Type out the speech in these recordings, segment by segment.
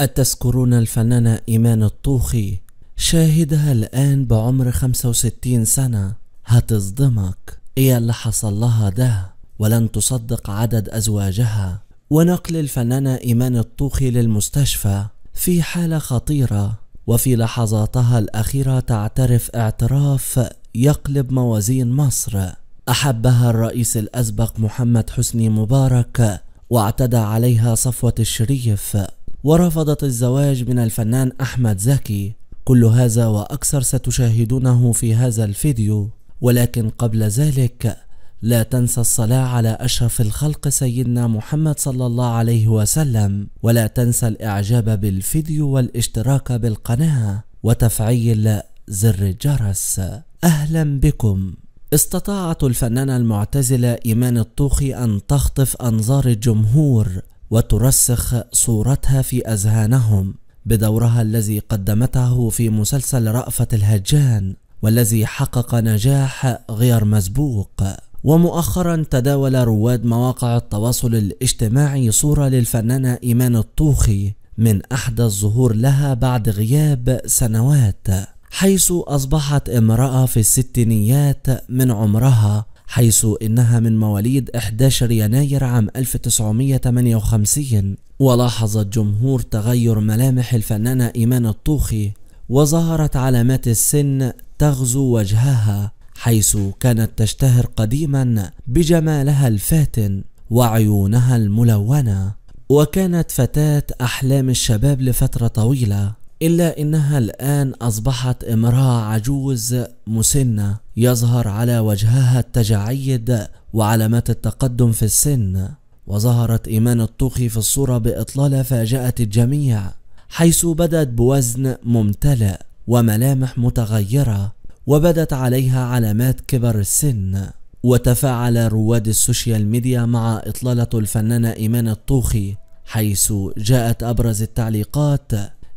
أتذكرون الفنانة إيمان الطوخي شاهدها الآن بعمر 65 سنة هتصدمك إيه اللي حصل لها ده ولن تصدق عدد أزواجها ونقل الفنانة إيمان الطوخي للمستشفى في حالة خطيرة وفي لحظاتها الأخيرة تعترف اعتراف يقلب موازين مصر أحبها الرئيس الأسبق محمد حسني مبارك واعتدى عليها صفوة الشريف ورفضت الزواج من الفنان أحمد زكي كل هذا وأكثر ستشاهدونه في هذا الفيديو ولكن قبل ذلك لا تنسى الصلاة على أشرف الخلق سيدنا محمد صلى الله عليه وسلم ولا تنسى الإعجاب بالفيديو والاشتراك بالقناة وتفعيل زر الجرس أهلا بكم استطاعت الفنانة المعتزلة إيمان الطوخي أن تخطف أنظار الجمهور وترسخ صورتها في أذهانهم بدورها الذي قدمته في مسلسل رأفة الهجان والذي حقق نجاح غير مسبوق ومؤخرا تداول رواد مواقع التواصل الاجتماعي صورة للفنانة إيمان الطوخي من أحدى الظهور لها بعد غياب سنوات حيث أصبحت امرأة في الستينيات من عمرها حيث إنها من مواليد 11 يناير عام 1958 ولاحظت جمهور تغير ملامح الفنانة إيمان الطوخي وظهرت علامات السن تغزو وجهها حيث كانت تشتهر قديما بجمالها الفاتن وعيونها الملونة وكانت فتاة أحلام الشباب لفترة طويلة إلا إنها الآن أصبحت امرأة عجوز مسنة يظهر على وجهها التجاعيد وعلامات التقدم في السن وظهرت إيمان الطوخي في الصورة بإطلالة فاجأت الجميع حيث بدت بوزن ممتلئ وملامح متغيرة وبدت عليها علامات كبر السن وتفاعل رواد السوشيال ميديا مع إطلالة الفنانة إيمان الطوخي حيث جاءت أبرز التعليقات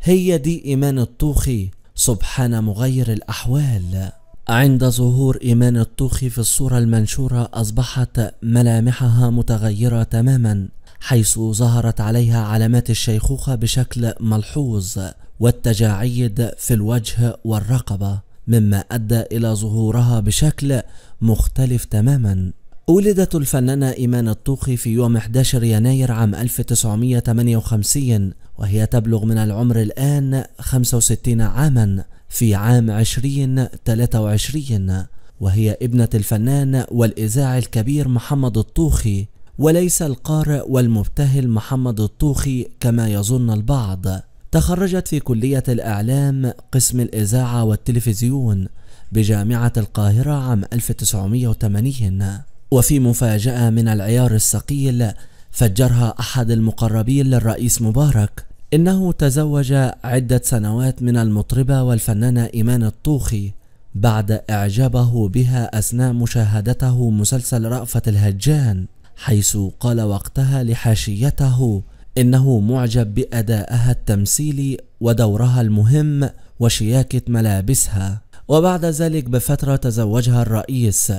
هي دي إيمان الطوخي سبحان مغير الأحوال عند ظهور إيمان الطوخي في الصورة المنشورة أصبحت ملامحها متغيرة تماما حيث ظهرت عليها علامات الشيخوخة بشكل ملحوظ والتجاعيد في الوجه والرقبة مما أدى إلى ظهورها بشكل مختلف تماما ولدت الفنانة إيمان الطوخي في يوم 11 يناير عام 1958 وهي تبلغ من العمر الآن 65 عاما في عام 2023 وهي ابنة الفنان والإذاعي الكبير محمد الطوخي وليس القارئ والمبتهل محمد الطوخي كما يظن البعض تخرجت في كلية الإعلام قسم الإذاعة والتلفزيون بجامعة القاهرة عام 1980 وفي مفاجأة من العيار الثقيل فجرها أحد المقربين للرئيس مبارك إنه تزوج عدة سنوات من المطربة والفنانة إيمان الطوخي بعد إعجابه بها أثناء مشاهدته مسلسل رأفة الهجان حيث قال وقتها لحاشيته إنه معجب بأدائها التمثيلي ودورها المهم وشياكة ملابسها وبعد ذلك بفترة تزوجها الرئيس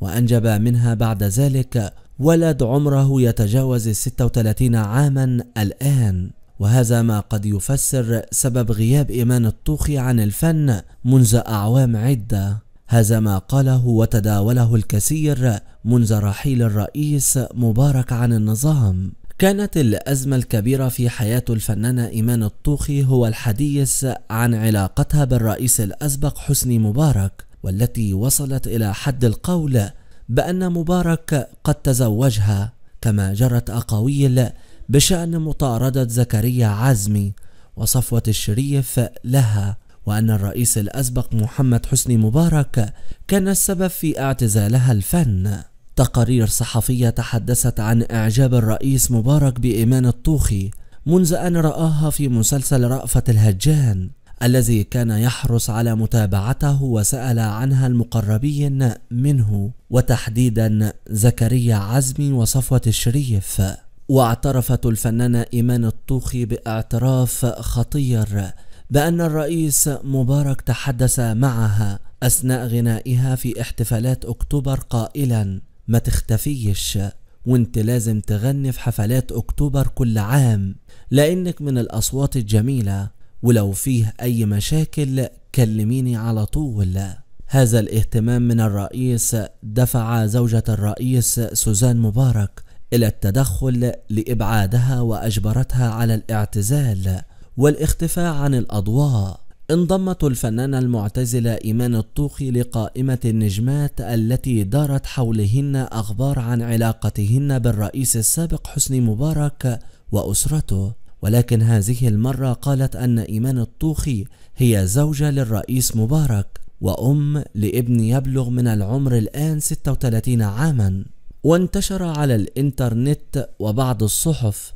وأنجب منها بعد ذلك ولد عمره يتجاوز 36 عاما الآن وهذا ما قد يفسر سبب غياب إيمان الطوخي عن الفن منذ أعوام عدة هذا ما قاله وتداوله الكثير منذ رحيل الرئيس مبارك عن النظام كانت الأزمة الكبيرة في حياة الفنانة إيمان الطوخي هو الحديث عن علاقتها بالرئيس الأسبق حسني مبارك والتي وصلت إلى حد القول بأن مبارك قد تزوجها كما جرت أقاويل بشأن مطاردة زكريا عزمي وصفوة الشريف لها وأن الرئيس الأسبق محمد حسني مبارك كان السبب في اعتزالها الفن تقارير صحفية تحدثت عن إعجاب الرئيس مبارك بإيمان الطوخي منذ أن رآها في مسلسل رافه الهجان الذي كان يحرص على متابعته وسأل عنها المقربين منه وتحديدا زكريا عزمي وصفوة الشريف واعترفت الفنانة إيمان الطوخي باعتراف خطير بأن الرئيس مبارك تحدث معها أثناء غنائها في احتفالات أكتوبر قائلا ما تختفيش وانت لازم تغني في حفلات أكتوبر كل عام لأنك من الأصوات الجميلة ولو فيه أي مشاكل كلميني على طول هذا الاهتمام من الرئيس دفع زوجة الرئيس سوزان مبارك إلى التدخل لإبعادها وأجبرتها على الاعتزال والاختفاء عن الأضواء انضمت الفنانة المعتزلة إيمان الطوخي لقائمة النجمات التي دارت حولهن أخبار عن علاقتهن بالرئيس السابق حسني مبارك وأسرته ولكن هذه المرة قالت أن إيمان الطوخي هي زوجة للرئيس مبارك وأم لابن يبلغ من العمر الآن 36 عاما وانتشر على الإنترنت وبعض الصحف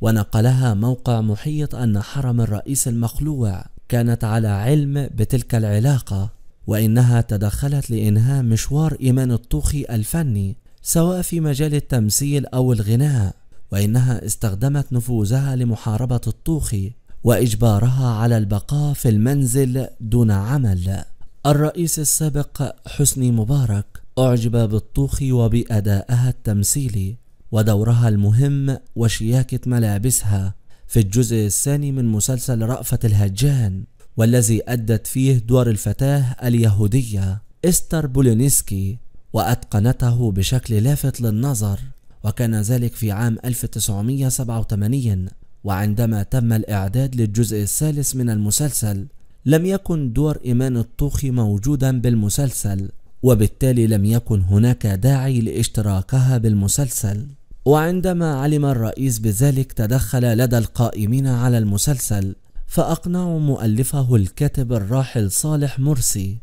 ونقلها موقع محيط أن حرم الرئيس المخلوع كانت على علم بتلك العلاقة وإنها تدخلت لإنهاء مشوار إيمان الطوخي الفني سواء في مجال التمثيل أو الغناء وإنها استخدمت نفوذها لمحاربة الطوخي وإجبارها على البقاء في المنزل دون عمل الرئيس السابق حسني مبارك أعجب بالطوخي وبأدائها التمثيلي ودورها المهم وشياكة ملابسها في الجزء الثاني من مسلسل رأفة الهجان والذي أدت فيه دور الفتاة اليهودية إستر بولينسكي وأتقنته بشكل لافت للنظر وكان ذلك في عام 1987 وعندما تم الإعداد للجزء الثالث من المسلسل لم يكن دور إيمان الطوخي موجودا بالمسلسل وبالتالي لم يكن هناك داعي لاشتراكها بالمسلسل وعندما علم الرئيس بذلك تدخل لدى القائمين على المسلسل فأقنعوا مؤلفه الكاتب الراحل صالح مرسي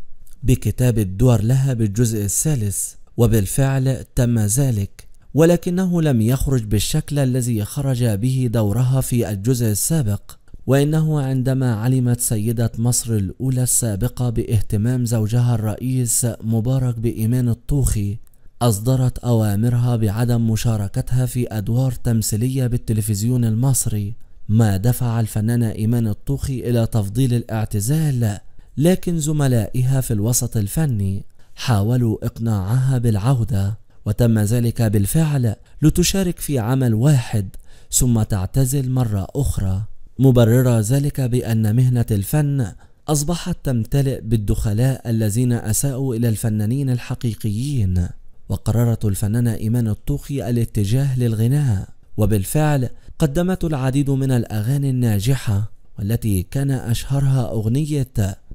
بكتابة دور لها بالجزء الثالث وبالفعل تم ذلك ولكنه لم يخرج بالشكل الذي خرج به دورها في الجزء السابق وانه عندما علمت سيده مصر الاولى السابقه باهتمام زوجها الرئيس مبارك بايمان الطوخي اصدرت اوامرها بعدم مشاركتها في ادوار تمثيليه بالتلفزيون المصري ما دفع الفنانه ايمان الطوخي الى تفضيل الاعتزال لكن زملائها في الوسط الفني حاولوا اقناعها بالعوده وتم ذلك بالفعل لتشارك في عمل واحد ثم تعتزل مرة أخرى مبررة ذلك بأن مهنة الفن أصبحت تمتلئ بالدخلاء الذين أساءوا إلى الفنانين الحقيقيين وقررت الفنانة إيمان الطوخي الاتجاه للغناء وبالفعل قدمت العديد من الأغاني الناجحة والتي كان أشهرها أغنية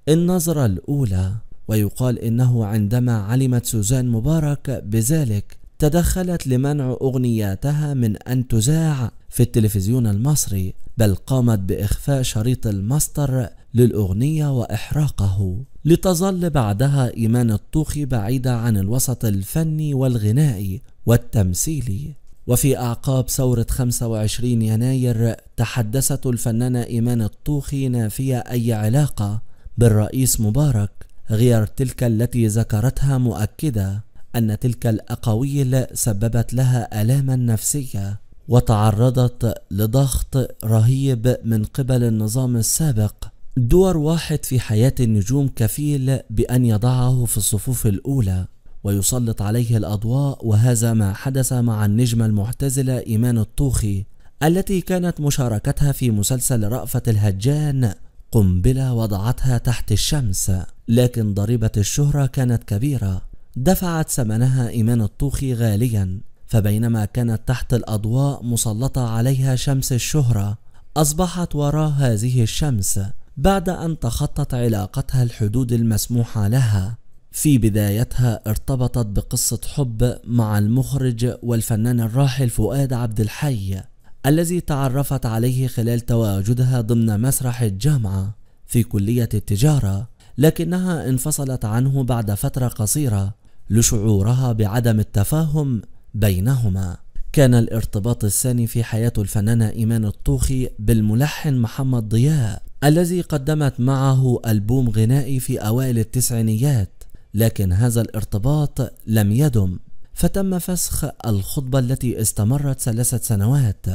النظرة الأولى ويقال انه عندما علمت سوزان مبارك بذلك تدخلت لمنع اغنياتها من ان تذاع في التلفزيون المصري بل قامت باخفاء شريط الماستر للاغنيه واحراقه لتظل بعدها ايمان الطوخي بعيده عن الوسط الفني والغنائي والتمثيلي وفي أعقاب ثورة 25 يناير تحدثت الفنانة إيمان الطوخي نافية أي علاقة بالرئيس مبارك غير تلك التي ذكرتها مؤكده ان تلك الاقاويل سببت لها الاما نفسيه وتعرضت لضغط رهيب من قبل النظام السابق دور واحد في حياة النجوم كفيل بأن يضعه في الصفوف الأولى ويسلط عليه الأضواء وهذا ما حدث مع النجمة المعتزلة إيمان الطوخي التي كانت مشاركتها في مسلسل رأفة الهجان قنبلة وضعتها تحت الشمس لكن ضريبة الشهرة كانت كبيرة دفعت ثمنها إيمان الطوخي غاليا فبينما كانت تحت الأضواء مسلطة عليها شمس الشهرة أصبحت وراء هذه الشمس بعد أن تخطت علاقتها الحدود المسموحة لها في بدايتها ارتبطت بقصة حب مع المخرج والفنان الراحل فؤاد عبد الحي الذي تعرفت عليه خلال تواجدها ضمن مسرح الجامعة في كلية التجارة لكنها انفصلت عنه بعد فترة قصيرة لشعورها بعدم التفاهم بينهما كان الارتباط الثاني في حياة الفنانة إيمان الطوخي بالملحن محمد ضياء الذي قدمت معه ألبوم غنائي في أوائل التسعينيات لكن هذا الارتباط لم يدم فتم فسخ الخطبة التي استمرت ثلاثة سنوات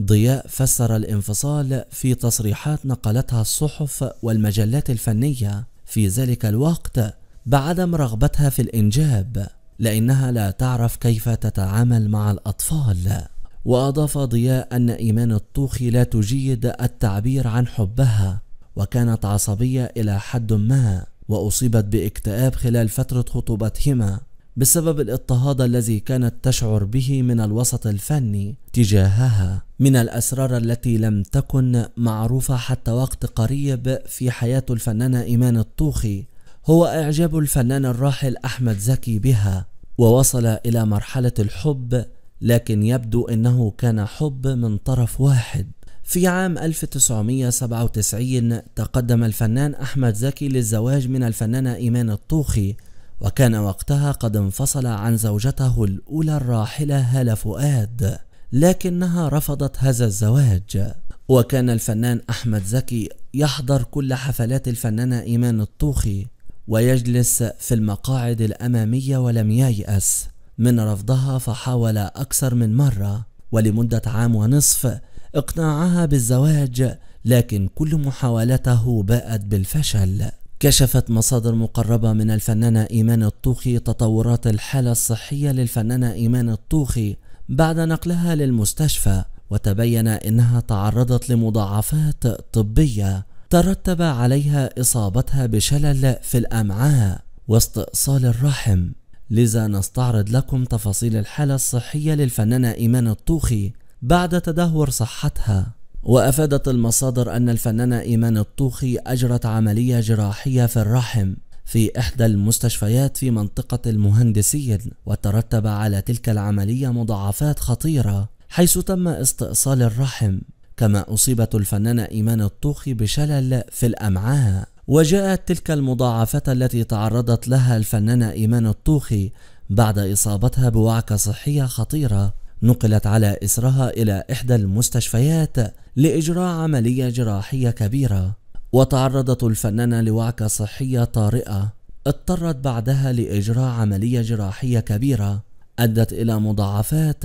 ضياء فسر الانفصال في تصريحات نقلتها الصحف والمجلات الفنية في ذلك الوقت بعدم رغبتها في الإنجاب لأنها لا تعرف كيف تتعامل مع الأطفال وأضاف ضياء أن إيمان الطوخي لا تجيد التعبير عن حبها وكانت عصبية إلى حد ما وأصيبت باكتئاب خلال فترة خطوبتهما بسبب الاضطهاد الذي كانت تشعر به من الوسط الفني تجاهها من الأسرار التي لم تكن معروفة حتى وقت قريب في حياة الفنانة إيمان الطوخي هو إعجاب الفنان الراحل أحمد زكي بها ووصل إلى مرحلة الحب لكن يبدو أنه كان حب من طرف واحد في عام 1997 تقدم الفنان أحمد زكي للزواج من الفنانة إيمان الطوخي وكان وقتها قد انفصل عن زوجته الأولى الراحلة هالة فؤاد لكنها رفضت هذا الزواج وكان الفنان أحمد زكي يحضر كل حفلات الفنانة إيمان الطوخي ويجلس في المقاعد الأمامية ولم ييأس من رفضها فحاول أكثر من مرة ولمدة عام ونصف إقناعها بالزواج لكن كل محاولته باءت بالفشل كشفت مصادر مقربة من الفنانة إيمان الطوخي تطورات الحالة الصحية للفنانة إيمان الطوخي بعد نقلها للمستشفى وتبين انها تعرضت لمضاعفات طبيه ترتب عليها اصابتها بشلل في الامعاء واستئصال الرحم لذا نستعرض لكم تفاصيل الحاله الصحيه للفنانه ايمان الطوخي بعد تدهور صحتها وأفادت المصادر أن الفنانة إيمان الطوخي أجرت عملية جراحية في الرحم في إحدى المستشفيات في منطقة المهندسين وترتب على تلك العملية مضاعفات خطيرة حيث تم استئصال الرحم كما أصيبت الفنانة إيمان الطوخي بشلل في الأمعاء وجاءت تلك المضاعفات التي تعرضت لها الفنانة إيمان الطوخي بعد إصابتها بوعكة صحية خطيرة نقلت على إثرها إلى إحدى المستشفيات لإجراء عملية جراحية كبيرة وتعرضت الفنانة لوعكة صحية طارئة اضطرت بعدها لإجراء عملية جراحية كبيرة أدت إلى مضاعفات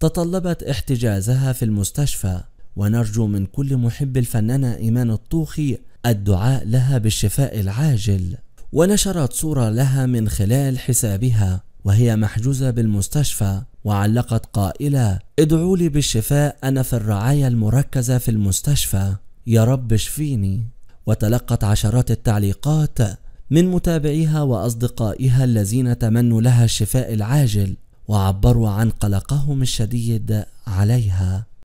تطلبت احتجازها في المستشفى ونرجو من كل محب الفنانة إيمان الطوخي الدعاء لها بالشفاء العاجل ونشرت صورة لها من خلال حسابها وهي محجوزة بالمستشفى وعلقت قائلة ادعوا لي بالشفاء أنا في الرعاية المركزة في المستشفى يا رب اشفيني وتلقت عشرات التعليقات من متابعيها وأصدقائها الذين تمنوا لها الشفاء العاجل وعبروا عن قلقهم الشديد عليها